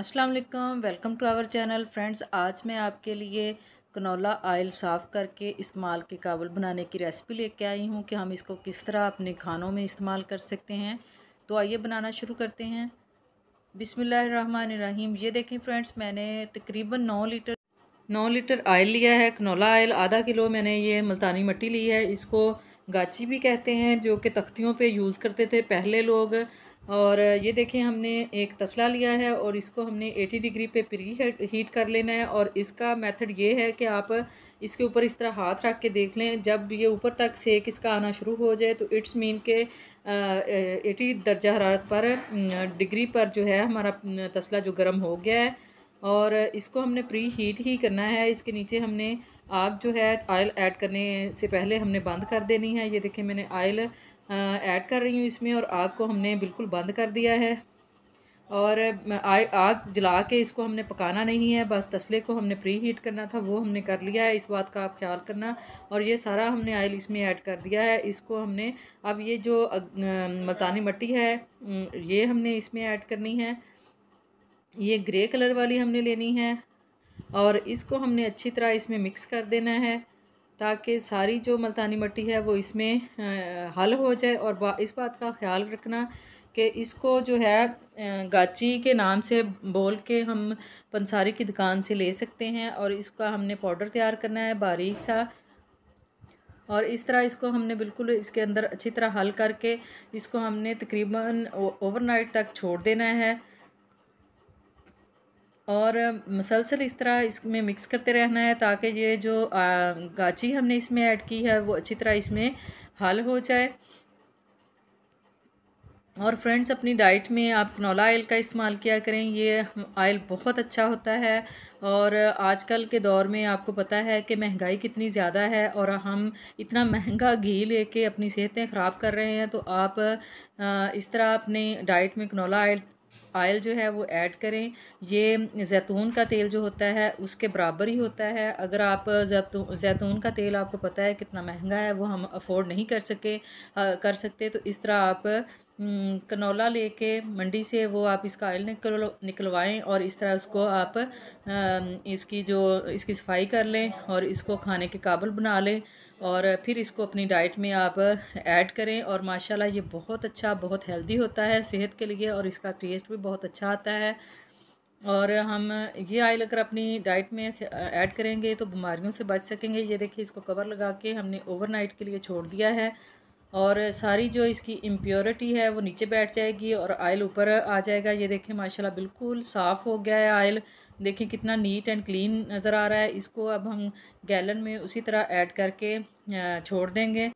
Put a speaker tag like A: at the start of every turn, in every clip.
A: अस्सलाम वालेकुम welcome to our channel friends आज मैं आपके लिए कनोला आयल साफ़ करके इस्तेमाल के काबुल बनाने की रेसिपी लेके आई हूँ कि हम इसको किस तरह अपने खानों में इस्तेमाल कर सकते हैं तो आइए बनाना शुरू करते हैं बिसमीम ये देखें फ्रेंड्स मैंने तकरीबन नौ लीटर नौ लीटर आयल लिया है कनोला आयल आधा किलो मैंने ये मुल्तानी मट्टी ली है इसको गाची भी कहते हैं जो कि तख्तियों पे यूज़ करते थे पहले लोग और ये देखिए हमने एक तसला लिया है और इसको हमने 80 डिग्री पे प्री हीट कर लेना है और इसका मेथड ये है कि आप इसके ऊपर इस तरह हाथ रख के देख लें जब ये ऊपर तक सेक इसका आना शुरू हो जाए तो इट्स मीन के एटी दर्जा हरारत पर डिग्री पर जो है हमारा तसला जो गर्म हो गया है और इसको हमने प्री हीट ही करना है इसके नीचे हमने आग जो है आयल ऐड करने से पहले हमने बंद कर देनी है ये देखिए मैंने आयल ऐड कर रही हूँ इसमें और आग को हमने बिल्कुल बंद कर दिया है और आग जला के इसको हमने पकाना नहीं है बस तसले को हमने प्री हीट करना था वो हमने कर लिया है इस बात का आप ख्याल करना और ये सारा हमने आयल इसमें ऐड कर दिया है इसको हमने अब ये जो मल्तानी मट्टी है ये हमने इसमें ऐड करनी है ये ग्रे कलर वाली हमने लेनी है और इसको हमने अच्छी तरह इसमें मिक्स कर देना है ताकि सारी जो मल्तानी मट्टी है वो इसमें हल हो जाए और बा, इस बात का ख्याल रखना कि इसको जो है गाची के नाम से बोल के हम पंसारी की दुकान से ले सकते हैं और इसका हमने पाउडर तैयार करना है बारीक सा और इस तरह इसको हमने बिल्कुल इसके अंदर अच्छी तरह हल करके इसको हमने तकरीबन ओवरनाइट तक छोड़ देना है और मसलसल इस तरह इसमें मिक्स करते रहना है ताकि ये जो गाची हमने इसमें ऐड की है वो अच्छी तरह इसमें हल हो जाए और फ्रेंड्स अपनी डाइट में आप कनौला आयल का इस्तेमाल किया करें ये आयल बहुत अच्छा होता है और आजकल के दौर में आपको पता है कि महंगाई कितनी ज़्यादा है और हम इतना महंगा घी लेके अपनी सेहतें ख़राब कर रहे हैं तो आप इस तरह अपने डाइट में कनौला आयल ऑयल जो है वो ऐड करें ये जैतून का तेल जो होता है उसके बराबर ही होता है अगर आप जैतून जैतून का तेल आपको पता है कितना महंगा है वो हम अफोर्ड नहीं कर सके आ, कर सकते तो इस तरह आप हम्म, कनौला लेके मंडी से वो आप इसका ऑयल निकल निकलवाएँ और इस तरह उसको आप इसकी जो इसकी सफाई कर लें और इसको खाने के काबल बना लें और फिर इसको अपनी डाइट में आप ऐड करें और माशाल्लाह ये बहुत अच्छा बहुत हेल्दी होता है सेहत के लिए और इसका टेस्ट भी बहुत अच्छा आता है और हम ये आयल अगर अपनी डाइट में ऐड करेंगे तो बीमारियों से बच सकेंगे ये देखिए इसको कवर लगा के हमने ओवरनाइट के लिए छोड़ दिया है और सारी जो इसकी इम्प्योरिटी है वो नीचे बैठ जाएगी और आयल ऊपर आ जाएगा ये देखें माशाल्लाह बिल्कुल साफ़ हो गया है आयल देखें कितना नीट एंड क्लीन नज़र आ रहा है इसको अब हम गैलन में उसी तरह ऐड करके छोड़ देंगे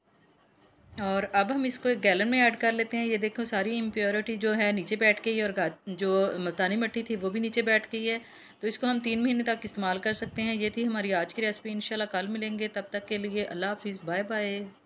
A: और अब हम इसको एक गैलन में ऐड कर लेते हैं ये देखो सारी इम्प्योरिटी जो है नीचे बैठ गई और जो मुल्तानी मट्टी थी वो भी नीचे बैठ गई है तो इसको हम तीन महीने तक इस्तेमाल कर सकते हैं ये थी हमारी आज की रेसिपी इंशाल्लाह कल मिलेंगे तब तक के लिए अल्लाह हाफिज़ बाय बाय